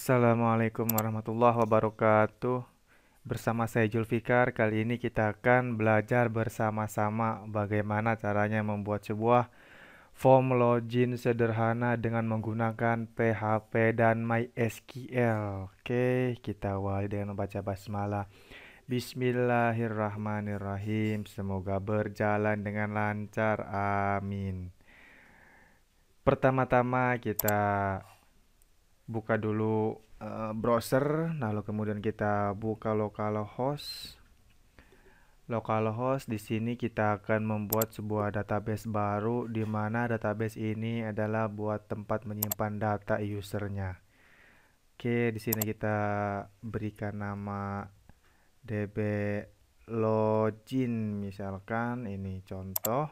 Assalamualaikum warahmatullahi wabarakatuh Bersama saya Julfikar, kali ini kita akan belajar bersama-sama bagaimana caranya membuat sebuah form login sederhana dengan menggunakan PHP dan MySQL Oke, kita awali dengan membaca basmalah Bismillahirrahmanirrahim, semoga berjalan dengan lancar, amin Pertama-tama kita buka dulu uh, browser nah lalu kemudian kita buka localhost localhost di sini kita akan membuat sebuah database baru di mana database ini adalah buat tempat menyimpan data usernya oke di sini kita berikan nama db login misalkan ini contoh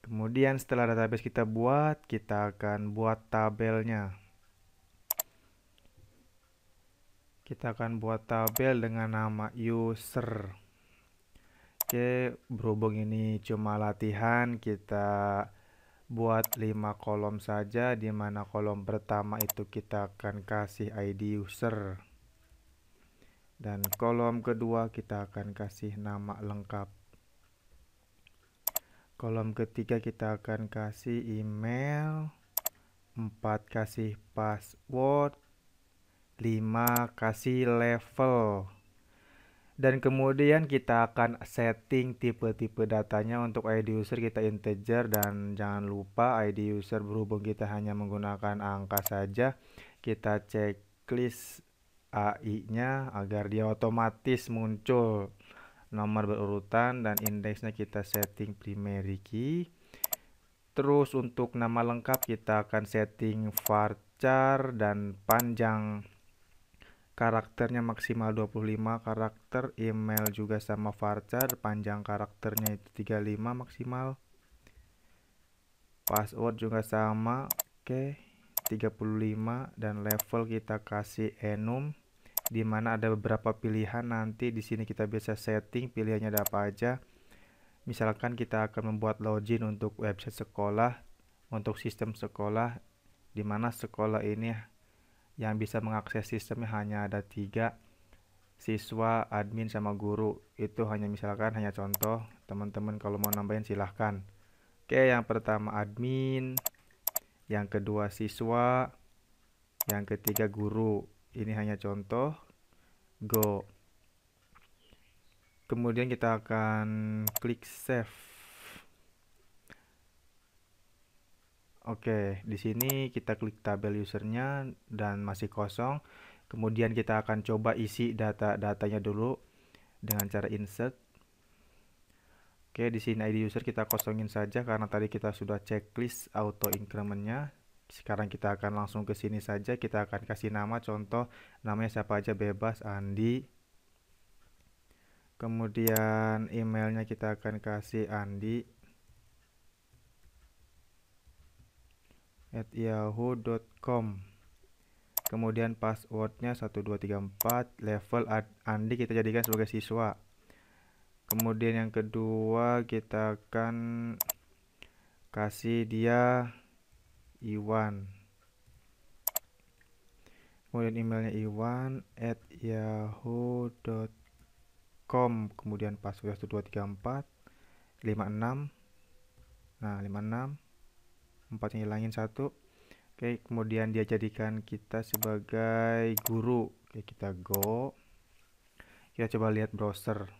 kemudian setelah database kita buat kita akan buat tabelnya kita akan buat tabel dengan nama user oke berhubung ini cuma latihan kita buat lima kolom saja di mana kolom pertama itu kita akan kasih ID user dan kolom kedua kita akan kasih nama lengkap kolom ketiga kita akan kasih email empat kasih password 5 kasih level dan kemudian kita akan setting tipe-tipe datanya untuk ID user kita integer dan jangan lupa ID user berhubung kita hanya menggunakan angka saja kita checklist AI nya agar dia otomatis muncul nomor berurutan dan indeksnya kita setting primary key terus untuk nama lengkap kita akan setting varchar dan panjang karakternya maksimal 25 karakter email juga sama varchar panjang karakternya itu 35 maksimal password juga sama oke okay. 35 dan level kita kasih enum di mana ada beberapa pilihan nanti di sini kita bisa setting pilihannya ada apa aja misalkan kita akan membuat login untuk website sekolah untuk sistem sekolah di mana sekolah ini yang bisa mengakses sistemnya hanya ada tiga siswa, admin, sama guru. Itu hanya misalkan hanya contoh. Teman-teman kalau mau nambahin silahkan. Oke, yang pertama admin, yang kedua siswa, yang ketiga guru. Ini hanya contoh. Go. Kemudian kita akan klik save. Oke, di sini kita klik tabel usernya dan masih kosong. Kemudian kita akan coba isi data-datanya dulu dengan cara insert. Oke, di sini ID user kita kosongin saja karena tadi kita sudah checklist auto incrementnya. Sekarang kita akan langsung ke sini saja. Kita akan kasih nama contoh namanya siapa aja bebas Andi. Kemudian emailnya kita akan kasih Andi at yahoo.com kemudian passwordnya 1234 level Andi kita jadikan sebagai siswa kemudian yang kedua kita akan kasih dia Iwan kemudian emailnya Iwan at yahoo.com kemudian password 1234 56 nah 56 empatnya hilangin satu Oke, kemudian dia jadikan kita sebagai guru. Oke, kita go. Kita coba lihat browser.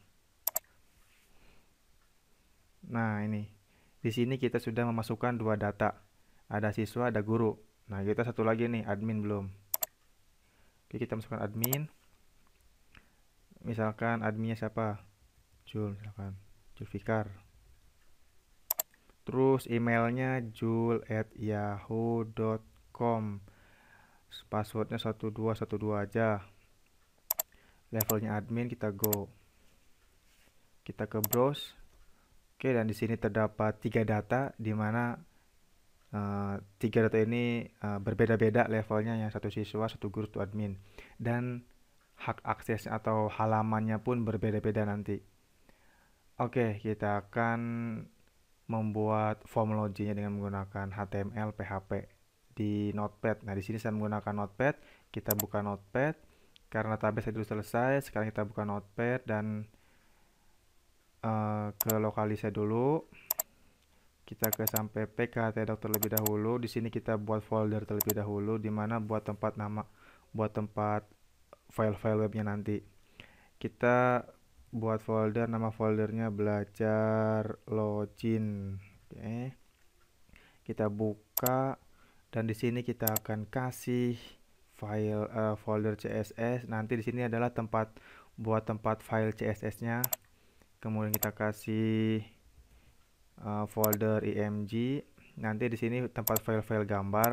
Nah, ini. Di sini kita sudah memasukkan dua data. Ada siswa, ada guru. Nah, kita satu lagi nih, admin belum. Oke, kita masukkan admin. Misalkan adminnya siapa? Jul, misalkan. Julfikar. Fikar. Terus emailnya jul at yahoo.com Passwordnya 1212 aja Levelnya admin kita go Kita ke browse Oke dan di sini terdapat tiga data di mana uh, tiga data ini uh, berbeda-beda levelnya yang satu siswa satu guru satu admin dan hak akses atau halamannya pun berbeda-beda nanti. Oke kita akan membuat form dengan menggunakan HTML, PHP di Notepad. Nah, di sini saya menggunakan Notepad, kita buka Notepad karena saya dulu selesai, sekarang kita buka Notepad dan uh, ke saya dulu. Kita ke sampai PKT dokter lebih dahulu. Di sini kita buat folder terlebih dahulu di mana buat tempat nama buat tempat file-file webnya nanti. Kita buat folder nama foldernya belajar login oke kita buka dan di sini kita akan kasih file uh, folder CSS nanti di sini adalah tempat buat tempat file CSS nya kemudian kita kasih uh, folder img nanti di sini tempat file-file gambar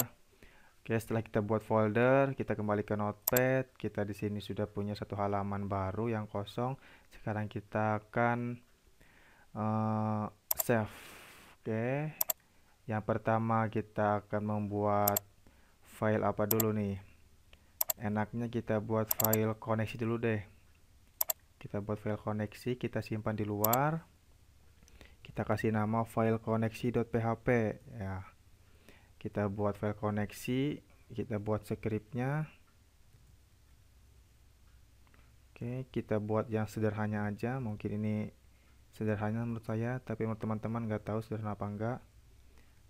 oke setelah kita buat folder kita kembali ke notepad kita di sini sudah punya satu halaman baru yang kosong sekarang kita akan uh, save oke okay. yang pertama kita akan membuat file apa dulu nih enaknya kita buat file koneksi dulu deh kita buat file koneksi kita simpan di luar kita kasih nama file koneksi.php ya kita buat file koneksi kita buat scriptnya Oke, kita buat yang sederhana aja. Mungkin ini sederhana menurut saya, tapi menurut teman-teman nggak tahu sederhana apa enggak.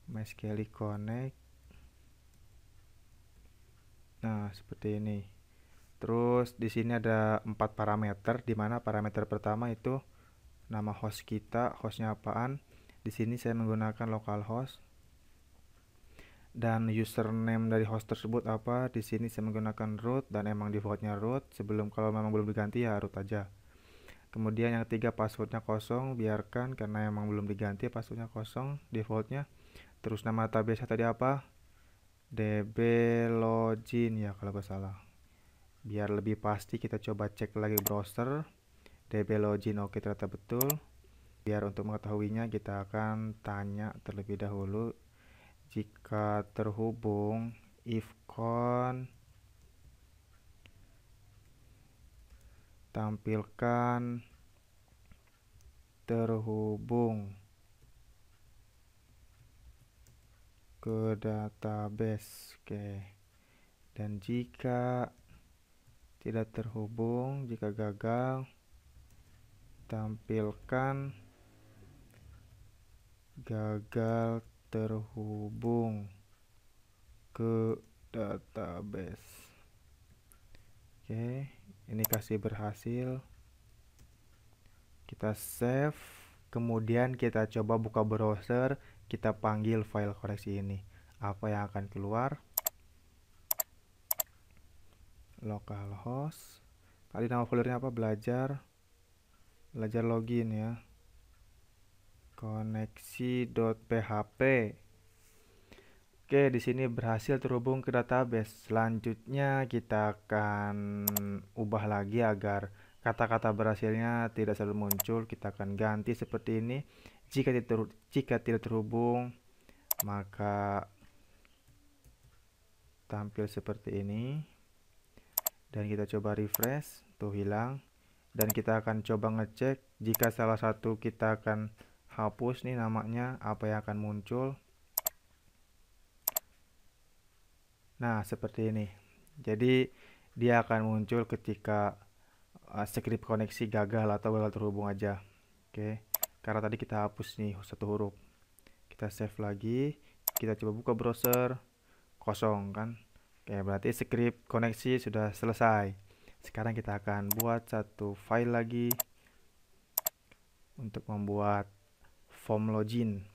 MySQL connect. Nah, seperti ini. Terus di sini ada empat parameter, di mana parameter pertama itu nama host kita, hostnya apaan. Di sini saya menggunakan localhost dan username dari host tersebut apa di sini saya menggunakan root dan emang defaultnya root sebelum kalau memang belum diganti ya root aja kemudian yang ketiga passwordnya kosong biarkan karena emang belum diganti passwordnya kosong defaultnya terus nama database tadi apa db login ya kalau gak salah biar lebih pasti kita coba cek lagi browser db login oke ternyata betul biar untuk mengetahuinya kita akan tanya terlebih dahulu jika terhubung if con tampilkan terhubung ke database oke dan jika tidak terhubung jika gagal tampilkan gagal terhubung ke database oke ini kasih berhasil kita save kemudian kita coba buka browser kita panggil file koreksi ini apa yang akan keluar localhost tadi nama foldernya apa belajar belajar login ya koneksi.php. Oke, di sini berhasil terhubung ke database. Selanjutnya kita akan ubah lagi agar kata-kata berhasilnya tidak selalu muncul. Kita akan ganti seperti ini. Jika jika tidak terhubung, maka tampil seperti ini dan kita coba refresh tuh hilang dan kita akan coba ngecek jika salah satu kita akan hapus nih namanya apa yang akan muncul nah seperti ini jadi dia akan muncul ketika uh, script koneksi gagal atau gagal terhubung aja oke karena tadi kita hapus nih satu huruf kita save lagi kita coba buka browser kosong kan oke berarti script koneksi sudah selesai sekarang kita akan buat satu file lagi untuk membuat form login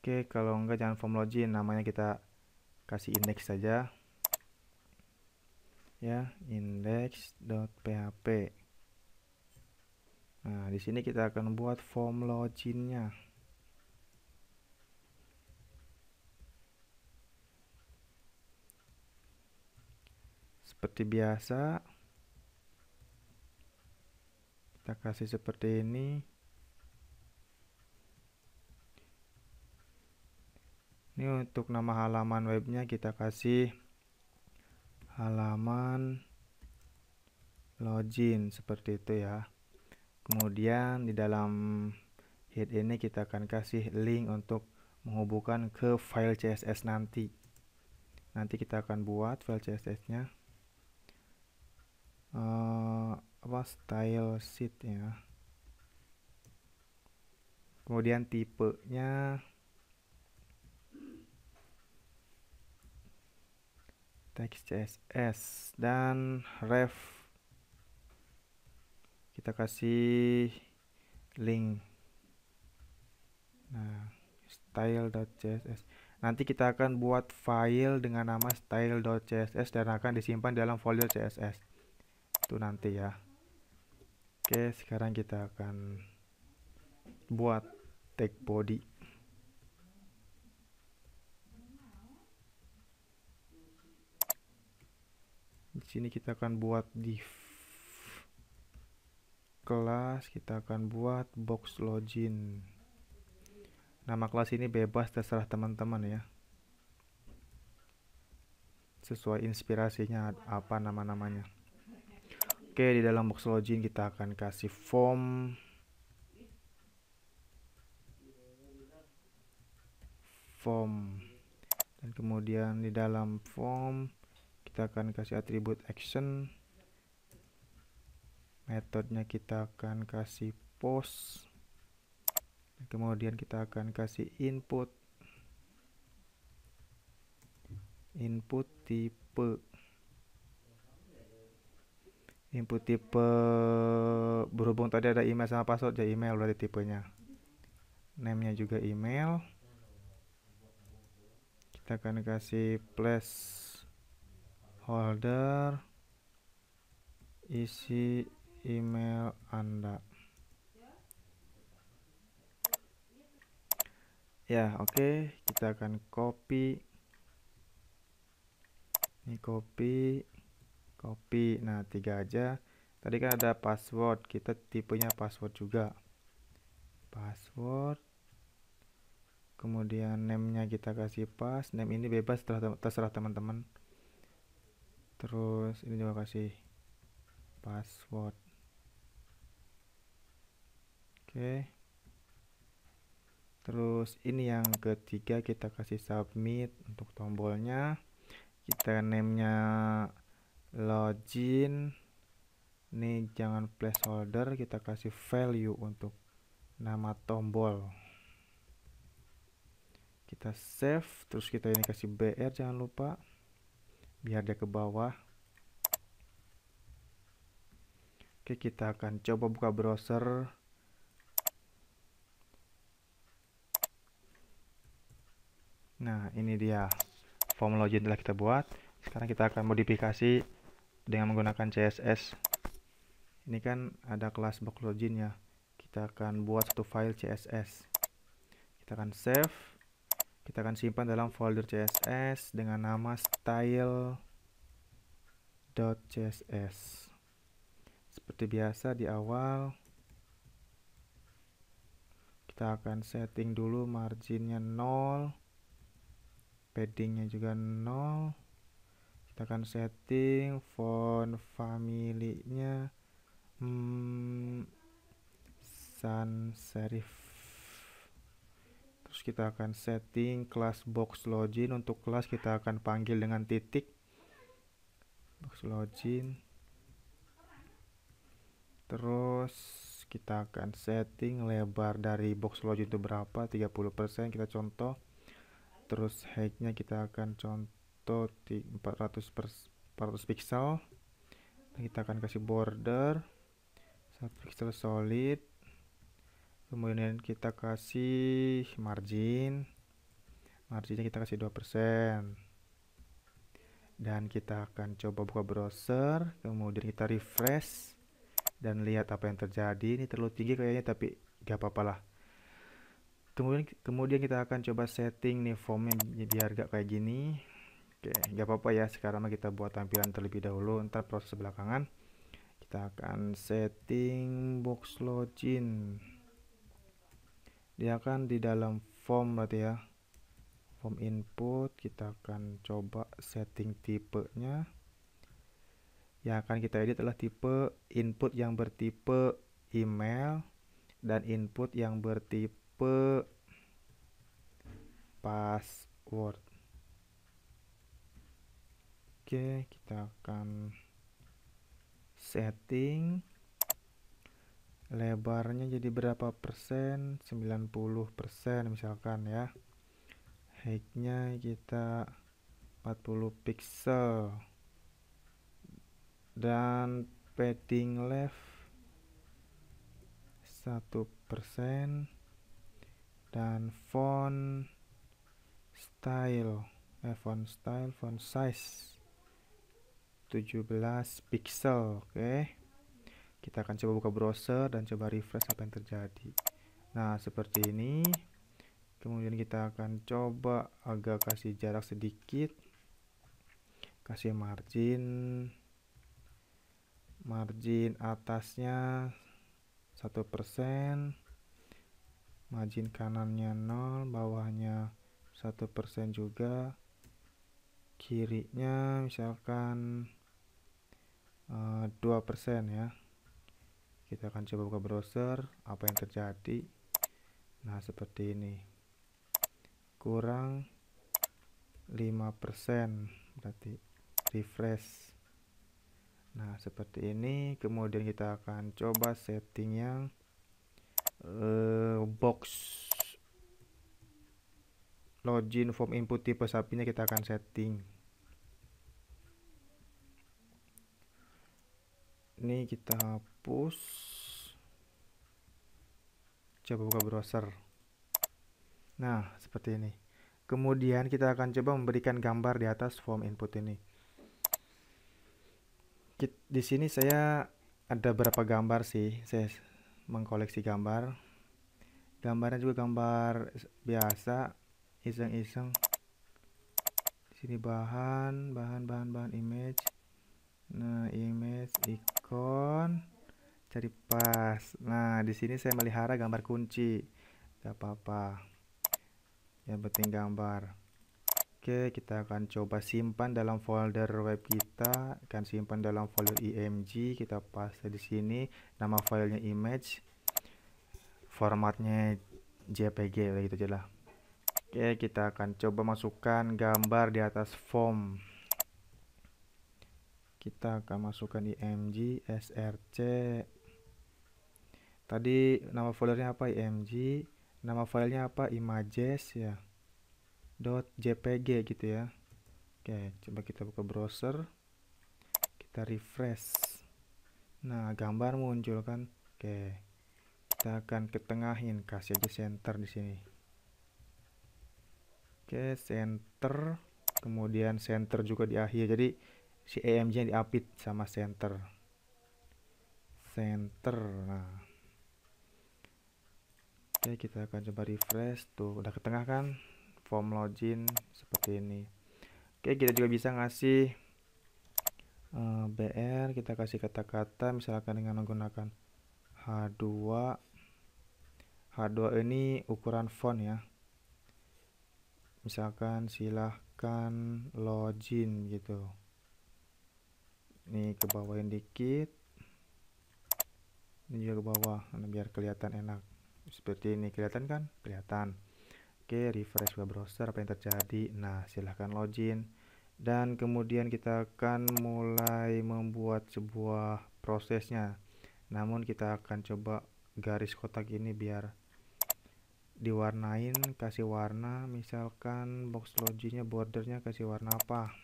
oke kalau enggak jangan form login namanya kita kasih index saja ya index.php nah di sini kita akan buat form loginnya seperti biasa kita kasih seperti ini ini untuk nama halaman webnya kita kasih halaman login seperti itu ya kemudian di dalam head ini kita akan kasih link untuk menghubungkan ke file CSS nanti nanti kita akan buat file CSS nya uh, eh, apa style sheet ya kemudian tipenya teks CSS dan ref kita kasih link nah style.css nanti kita akan buat file dengan nama style.css dan akan disimpan dalam folder CSS itu nanti ya oke sekarang kita akan buat tag body sini kita akan buat di kelas kita akan buat box login nama kelas ini bebas terserah teman-teman ya sesuai inspirasinya apa nama-namanya oke di dalam box login kita akan kasih form form dan kemudian di dalam form kita akan kasih atribut action metodenya kita akan kasih post kemudian kita akan kasih input input tipe input tipe berhubung tadi ada email sama password jadi email berarti tipenya nya juga email kita akan kasih plus folder isi email Anda. Ya, oke, okay. kita akan copy ini copy copy. Nah, tiga aja. Tadi kan ada password, kita tipenya password juga. Password kemudian name-nya kita kasih pas, name ini bebas terserah teman-teman terus ini juga kasih password oke terus ini yang ketiga kita kasih submit untuk tombolnya kita namenya login ini jangan placeholder kita kasih value untuk nama tombol kita save terus kita ini kasih br jangan lupa biar dia ke bawah oke kita akan coba buka browser nah ini dia form login telah kita buat sekarang kita akan modifikasi dengan menggunakan CSS ini kan ada kelas box login ya kita akan buat satu file CSS kita akan save kita akan simpan dalam folder css dengan nama style.css seperti biasa di awal kita akan setting dulu marginnya 0 paddingnya juga 0 kita akan setting font family-nya hmm, sans serif terus kita akan setting kelas box login untuk kelas kita akan panggil dengan titik box login terus kita akan setting lebar dari box login itu berapa 30% kita contoh terus height-nya kita akan contoh 400 per, 400 pixel kita akan kasih border 1 pixel solid kemudian kita kasih margin marginnya kita kasih 2% dan kita akan coba buka browser kemudian kita refresh dan lihat apa yang terjadi ini terlalu tinggi kayaknya tapi gak apa-apa lah kemudian kemudian kita akan coba setting nih formnya jadi harga kayak gini oke gak apa-apa ya sekarang kita buat tampilan terlebih dahulu ntar proses belakangan kita akan setting box login ya kan di dalam form berarti ya form input kita akan coba setting tipenya yang akan kita edit adalah tipe input yang bertipe email dan input yang bertipe password oke kita akan setting lebarnya jadi berapa persen 90 persen misalkan ya heightnya kita 40 pixel dan padding left 1 persen dan font style eh, font style font size 17 pixel oke okay. Kita akan coba buka browser dan coba refresh apa yang terjadi. Nah, seperti ini. Kemudian kita akan coba agak kasih jarak sedikit. Kasih margin margin atasnya 1%, margin kanannya 0, bawahnya 1% juga. Kirinya misalkan eh, dua persen ya kita akan coba buka browser apa yang terjadi nah seperti ini kurang 5% berarti refresh nah seperti ini kemudian kita akan coba setting yang uh, box login form input tipe sapinya kita akan setting ini kita hapus coba buka browser nah seperti ini kemudian kita akan coba memberikan gambar di atas form input ini di sini saya ada berapa gambar sih saya mengkoleksi gambar gambarnya juga gambar biasa iseng-iseng di sini bahan bahan bahan bahan image nah image icon cari pas nah di sini saya melihara gambar kunci tidak apa-apa yang penting gambar oke kita akan coba simpan dalam folder web kita akan simpan dalam folder img kita paste di sini nama filenya image formatnya jpg gitu aja lah oke kita akan coba masukkan gambar di atas form kita akan masukkan img src tadi nama foldernya apa img nama filenya apa images ya .jpg gitu ya oke coba kita buka browser kita refresh nah gambar muncul kan oke kita akan ketengahin kasih aja center di sini oke center kemudian center juga di akhir jadi si AMG yang diapit sama center center nah oke kita akan coba refresh tuh udah ke tengah kan form login seperti ini oke kita juga bisa ngasih uh, eh, BR kita kasih kata-kata misalkan dengan menggunakan H2 H2 ini ukuran font ya misalkan silahkan login gitu ini ke bawahin dikit ini juga ke bawah biar kelihatan enak seperti ini kelihatan kan kelihatan oke refresh web browser apa yang terjadi nah silahkan login dan kemudian kita akan mulai membuat sebuah prosesnya namun kita akan coba garis kotak ini biar diwarnain kasih warna misalkan box loginnya, bordernya kasih warna apa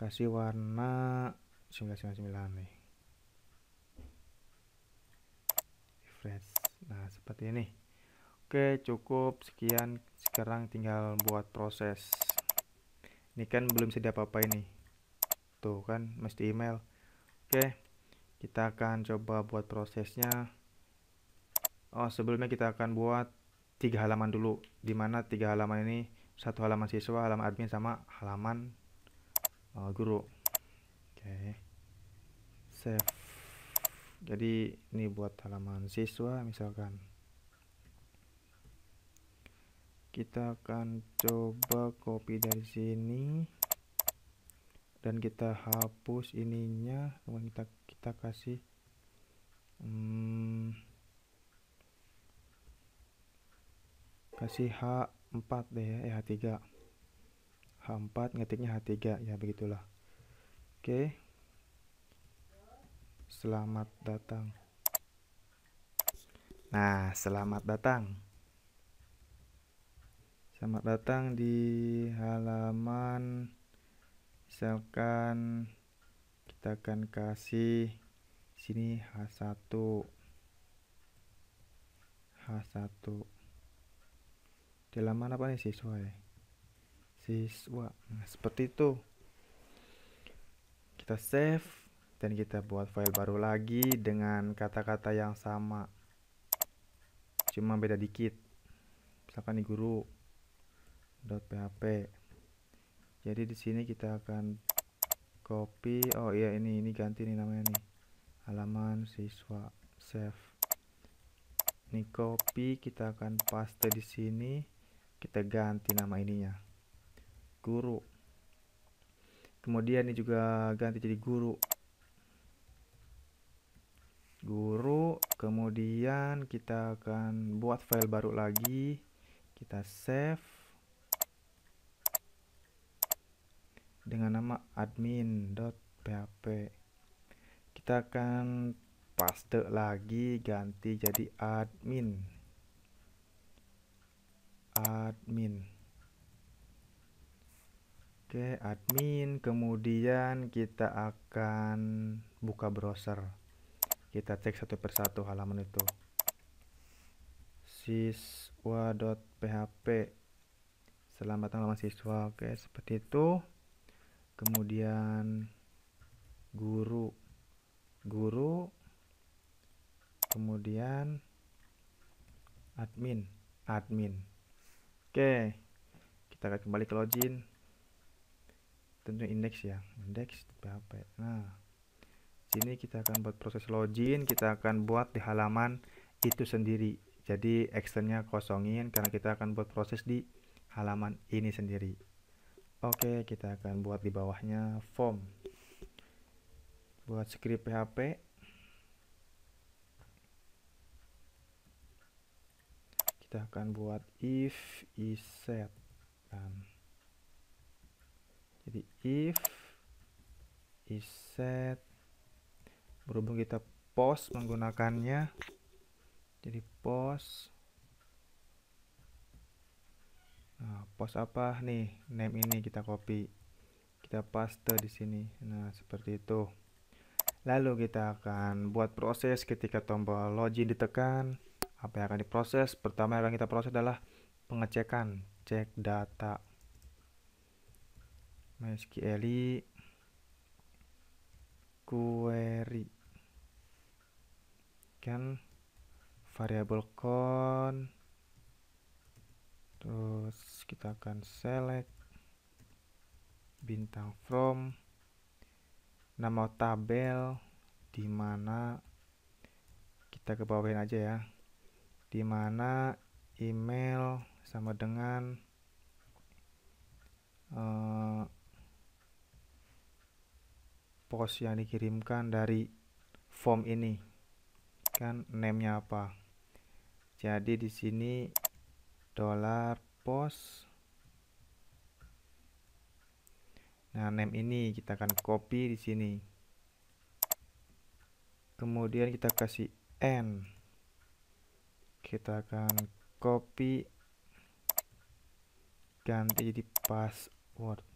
kasih warna 999 nih refresh nah seperti ini oke cukup sekian sekarang tinggal buat proses ini kan belum sedia apa-apa ini tuh kan mesti email oke kita akan coba buat prosesnya oh sebelumnya kita akan buat tiga halaman dulu dimana tiga halaman ini satu halaman siswa halaman admin sama halaman uh, guru oke okay. save jadi ini buat halaman siswa misalkan kita akan coba copy dari sini dan kita hapus ininya kemudian kita kita kasih hmm, kasih H4 deh ya H3 eh, H4 ngetiknya H3 ya begitulah oke selamat datang nah selamat datang selamat datang di halaman misalkan kita akan kasih sini H1 H1 di halaman apa nih siswa ya siswa nah, seperti itu kita save dan kita buat file baru lagi dengan kata-kata yang sama cuma beda dikit misalkan di guru .php jadi di sini kita akan copy oh iya ini ini ganti nih namanya nih halaman siswa save ini copy kita akan paste di sini kita ganti nama ininya guru kemudian ini juga ganti jadi guru guru kemudian kita akan buat file baru lagi kita save dengan nama admin.php kita akan paste lagi ganti jadi admin admin Oke, admin. Kemudian kita akan buka browser. Kita cek satu persatu halaman itu. siswa.php Selamat halaman siswa. Oke, seperti itu. Kemudian guru guru kemudian admin admin oke kita akan kembali ke login tentu indeks ya indeks PHP ya? nah sini kita akan buat proses login kita akan buat di halaman itu sendiri jadi externnya kosongin karena kita akan buat proses di halaman ini sendiri oke kita akan buat di bawahnya form buat script PHP kita akan buat if is set dan jadi if is set berhubung kita post menggunakannya jadi post nah, post apa nih name ini kita copy kita paste di sini nah seperti itu lalu kita akan buat proses ketika tombol login ditekan apa yang akan diproses pertama yang akan kita proses adalah pengecekan cek data MySQL query kan variabel con terus kita akan select bintang from nama tabel dimana kita ke bawahin aja ya dimana email sama dengan uh, pos yang dikirimkan dari form ini kan name-nya apa jadi di sini dollar pos nah name ini kita akan copy di sini kemudian kita kasih n kita akan copy ganti di password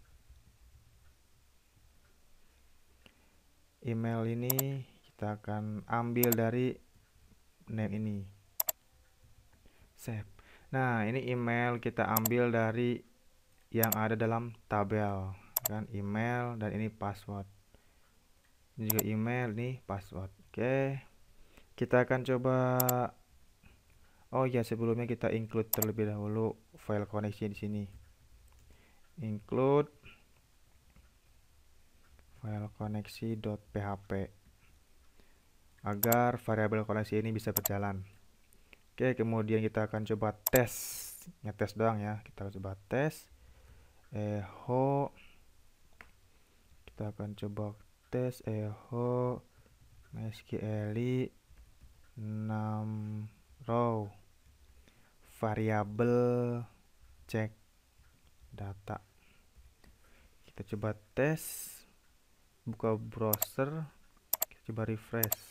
email ini kita akan ambil dari name ini save nah ini email kita ambil dari yang ada dalam tabel kan email dan ini password ini juga email nih password oke kita akan coba oh ya sebelumnya kita include terlebih dahulu file koneksi di sini include file koneksi.php agar variabel koneksi ini bisa berjalan. Oke, kemudian kita akan coba tes, ngetes doang ya. Kita coba tes echo kita akan coba tes echo MySQLi. 6 row variabel cek data kita coba tes buka browser kita coba refresh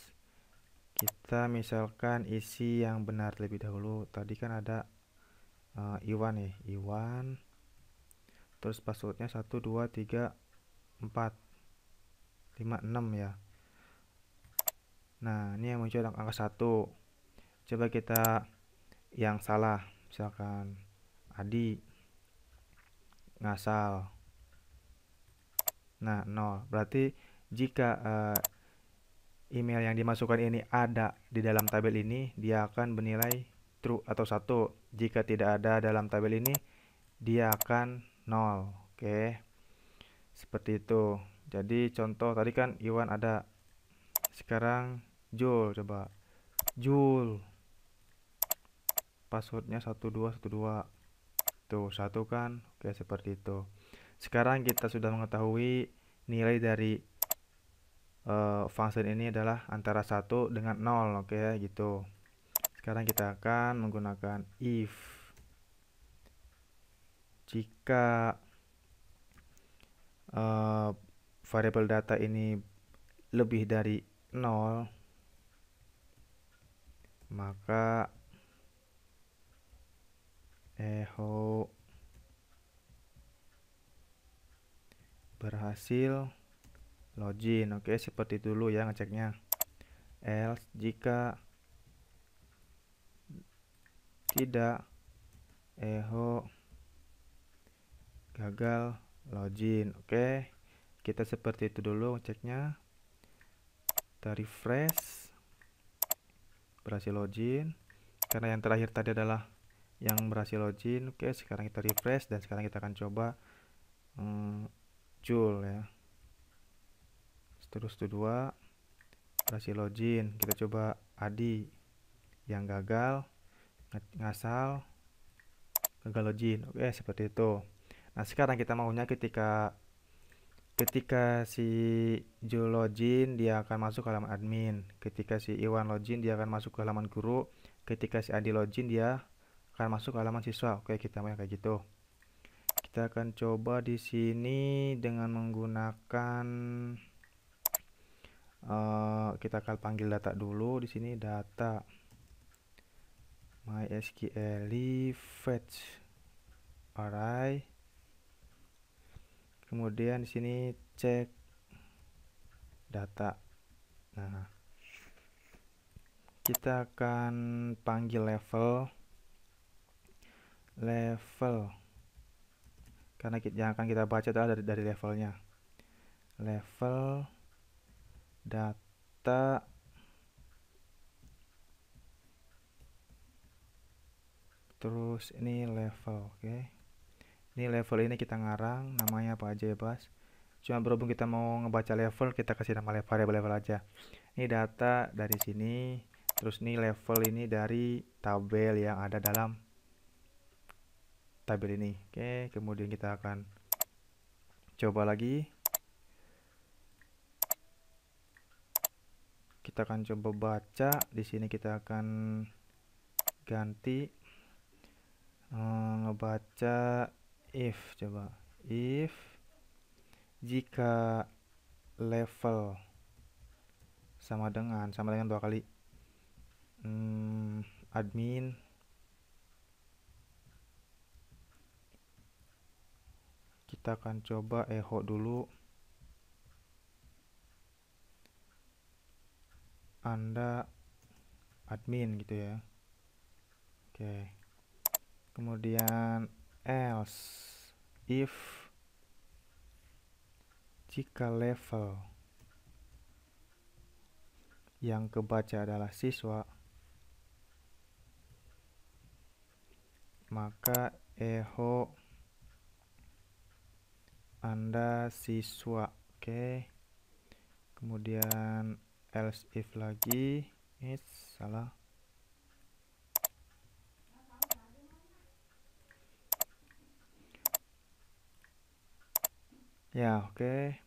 kita misalkan isi yang benar lebih dahulu tadi kan ada uh, Iwan ya Iwan terus passwordnya 1 2 3 4 5 6 ya nah ini yang muncul angka 1 coba kita yang salah misalkan Adi ngasal Nah, 0. Berarti jika uh, email yang dimasukkan ini ada di dalam tabel ini, dia akan bernilai true atau satu. Jika tidak ada dalam tabel ini, dia akan 0. Oke. Seperti itu. Jadi contoh tadi kan Iwan ada. Sekarang Jul coba. Jul. Passwordnya 1212. Tuh, satu kan. Oke, seperti itu. Sekarang kita sudah mengetahui nilai dari uh, function ini adalah antara satu dengan nol oke okay, gitu. Sekarang kita akan menggunakan if jika uh, eh, variabel data ini lebih dari nol maka echo eh, berhasil login oke seperti dulu ya ngeceknya else jika tidak echo gagal login oke kita seperti itu dulu ceknya kita refresh berhasil login karena yang terakhir tadi adalah yang berhasil login oke sekarang kita refresh dan sekarang kita akan coba hmm, Joule ya terus tuh dua berhasil login kita coba Adi yang gagal ngasal gagal login oke seperti itu nah sekarang kita maunya ketika ketika si Jo login dia akan masuk ke halaman admin ketika si Iwan login dia akan masuk ke halaman guru ketika si Adi login dia akan masuk ke halaman siswa oke kita mau yang kayak gitu kita akan coba di sini dengan menggunakan uh, kita akan panggil data dulu di sini data mysql fetch array kemudian di sini cek data nah kita akan panggil level level karena kita, yang akan kita baca adalah dari, dari levelnya level data terus ini level oke okay. ini level ini kita ngarang namanya apa aja ya bas cuma berhubung kita mau ngebaca level kita kasih nama level variable level aja ini data dari sini terus ini level ini dari tabel yang ada dalam tabel ini. Oke, kemudian kita akan coba lagi. Kita akan coba baca. Di sini kita akan ganti eh, ngebaca if coba. If jika level sama dengan sama dengan dua kali hmm, admin kita akan coba echo dulu Anda admin gitu ya oke kemudian else if jika level yang kebaca adalah siswa maka echo anda siswa oke okay. kemudian else if lagi ini salah ya oke okay.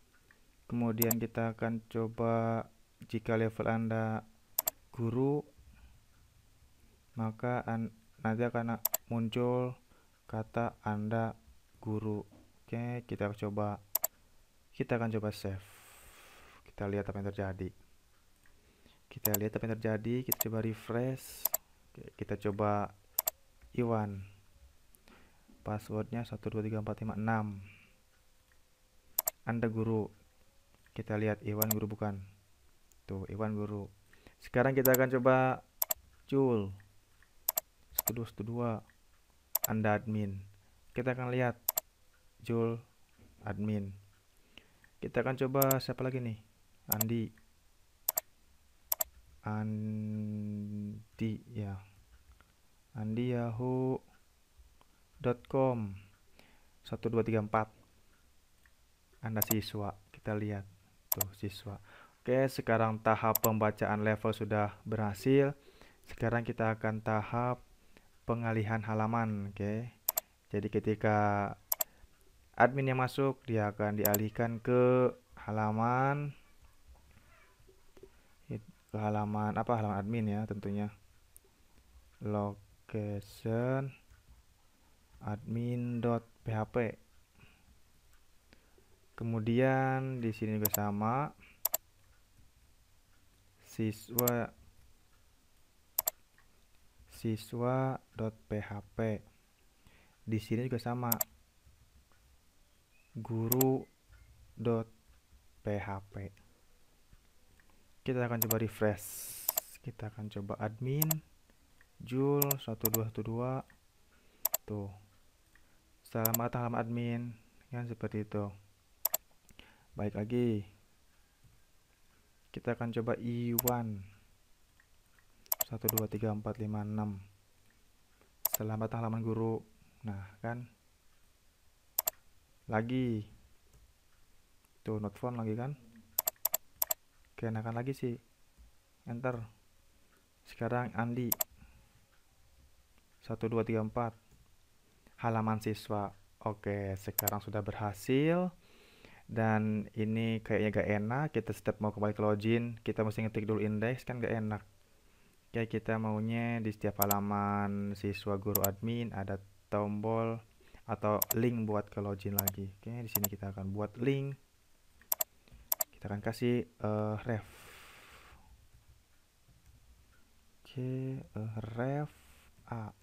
kemudian kita akan coba jika level anda guru maka an nanti akan muncul kata anda guru Oke, kita coba kita akan coba save. Kita lihat apa yang terjadi. Kita lihat apa yang terjadi, kita coba refresh. Oke, kita coba Iwan. Passwordnya 123456. Anda guru. Kita lihat Iwan guru bukan. Tuh, Iwan guru. Sekarang kita akan coba Jul. dua Anda admin. Kita akan lihat jul admin. Kita akan coba siapa lagi nih? Andi. Andi ya. Andi yahoo.com 1234. Anda siswa, kita lihat tuh siswa. Oke, sekarang tahap pembacaan level sudah berhasil. Sekarang kita akan tahap pengalihan halaman, oke. Jadi ketika admin yang masuk dia akan dialihkan ke halaman ke halaman apa halaman admin ya tentunya location admin.php kemudian di sini juga sama siswa siswa.php di sini juga sama guru.php kita akan coba refresh kita akan coba admin jul 1212 tuh selamat halaman admin kan seperti itu baik lagi kita akan coba i1 1 2 3 4 5 6 selamat halaman guru nah kan lagi tuh not phone lagi kan keenakan lagi sih enter sekarang Andi 1 2 3 4 halaman siswa oke sekarang sudah berhasil dan ini kayaknya gak enak kita step mau kembali ke login kita mesti ngetik dulu index kan gak enak Oke, kita maunya di setiap halaman siswa guru admin ada tombol atau link buat ke login lagi. Oke, di sini kita akan buat link. Kita akan kasih uh, ref. Oke, uh, ref a.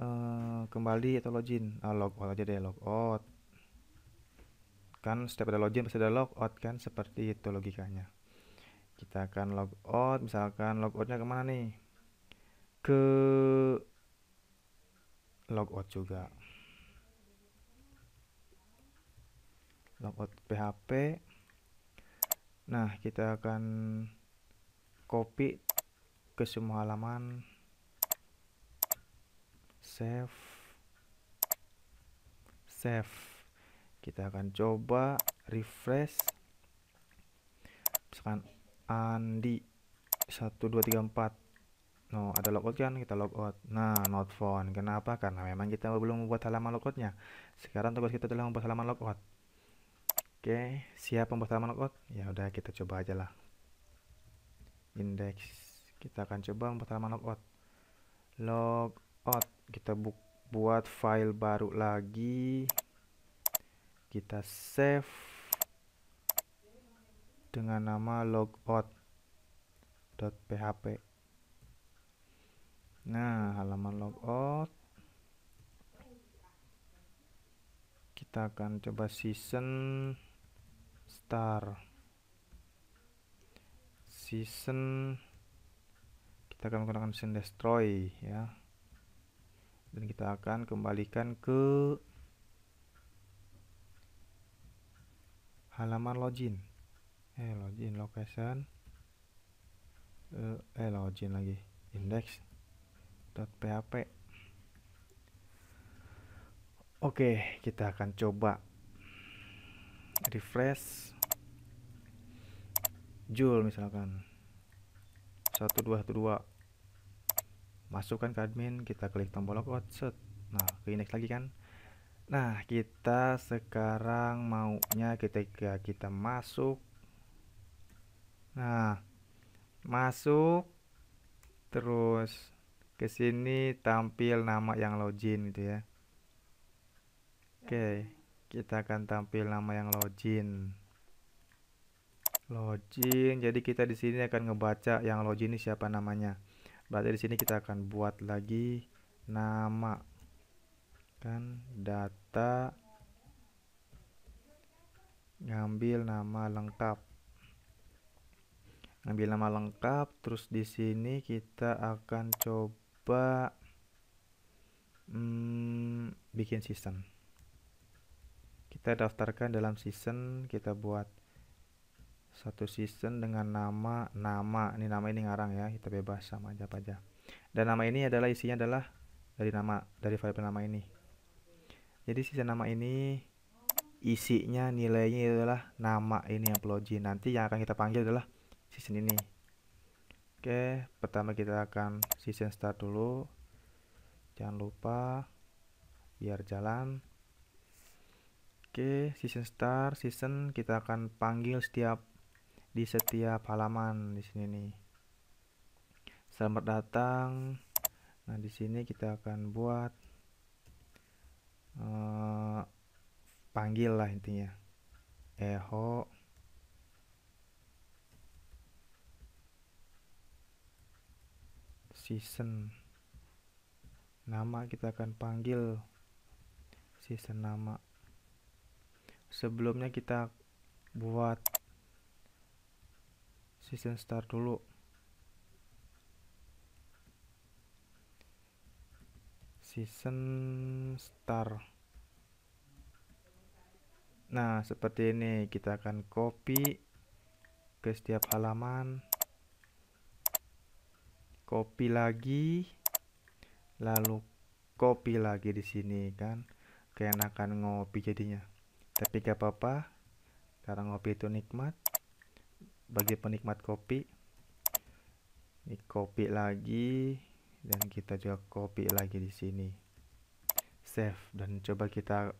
Uh, kembali atau login. Ah, log out aja deh, log out. Kan setiap ada login pasti ada log out kan, seperti itu logikanya. Kita akan log out, misalkan log outnya kemana nih? Ke logout juga logout PHP nah kita akan copy ke semua halaman save save kita akan coba refresh misalkan Andi 1234 no ada logout kan kita logout nah not found kenapa karena memang kita belum membuat halaman logoutnya sekarang tugas kita adalah membuat halaman logout oke okay. siap membuat halaman logout ya udah kita coba aja lah index kita akan coba membuat halaman logout logout kita bu buat file baru lagi kita save dengan nama logout.php Nah, halaman logout. Kita akan coba season star. Season kita akan menggunakan season destroy ya. Dan kita akan kembalikan ke halaman login. Eh, login location. Eh, eh login lagi. Index PHP. Oke, kita akan coba refresh jul misalkan 1212 masukkan ke admin kita klik tombol logout set nah ke index lagi kan nah kita sekarang maunya ketika kita masuk nah masuk terus ke sini tampil nama yang login gitu ya oke kita akan tampil nama yang login login jadi kita di sini akan ngebaca yang login ini siapa namanya berarti di sini kita akan buat lagi nama kan data ngambil nama lengkap ngambil nama lengkap terus di sini kita akan coba coba hmm, bikin season kita daftarkan dalam season kita buat satu season dengan nama nama ini nama ini ngarang ya kita bebas sama aja apa aja dan nama ini adalah isinya adalah dari nama dari file nama ini jadi sisa nama ini isinya nilainya adalah nama ini yang login nanti yang akan kita panggil adalah season ini Oke, pertama kita akan season start dulu. Jangan lupa biar jalan. Oke, season start, season kita akan panggil setiap di setiap halaman di sini nih. Selamat datang. Nah, di sini kita akan buat uh, panggil lah intinya. Eho season nama kita akan panggil season nama sebelumnya kita buat season start dulu season start nah seperti ini kita akan copy ke setiap halaman copy lagi lalu copy lagi di sini kan keenakan ngopi jadinya tapi gak apa-apa karena ngopi itu nikmat bagi penikmat kopi ini copy lagi dan kita juga copy lagi di sini save dan coba kita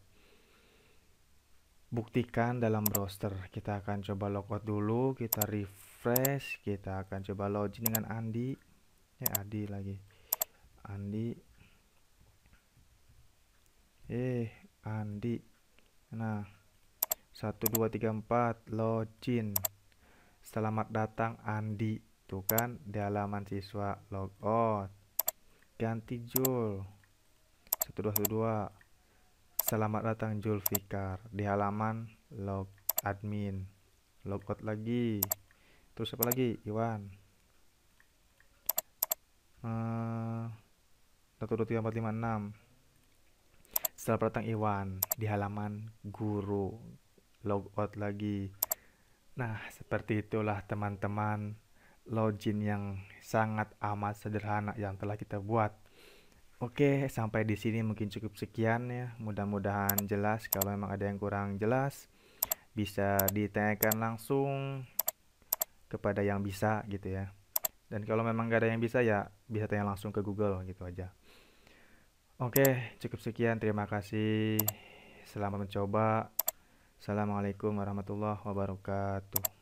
buktikan dalam roster kita akan coba logout dulu kita refresh kita akan coba login dengan Andi eh Adi lagi Andi eh Andi nah 1234 login selamat datang Andi tuh kan di halaman siswa log out ganti Jul dua selamat datang Fikar di halaman log admin log out lagi terus apa lagi Iwan Eh, satu dua tiga empat lima enam setelah datang Iwan di halaman guru logout lagi nah seperti itulah teman-teman login yang sangat amat sederhana yang telah kita buat Oke, sampai di sini mungkin cukup sekian ya. Mudah-mudahan jelas. Kalau memang ada yang kurang jelas, bisa ditanyakan langsung kepada yang bisa gitu ya. Dan kalau memang gak ada yang bisa ya bisa tanya langsung ke Google gitu aja. Oke, cukup sekian. Terima kasih. Selamat mencoba. Assalamualaikum warahmatullahi wabarakatuh.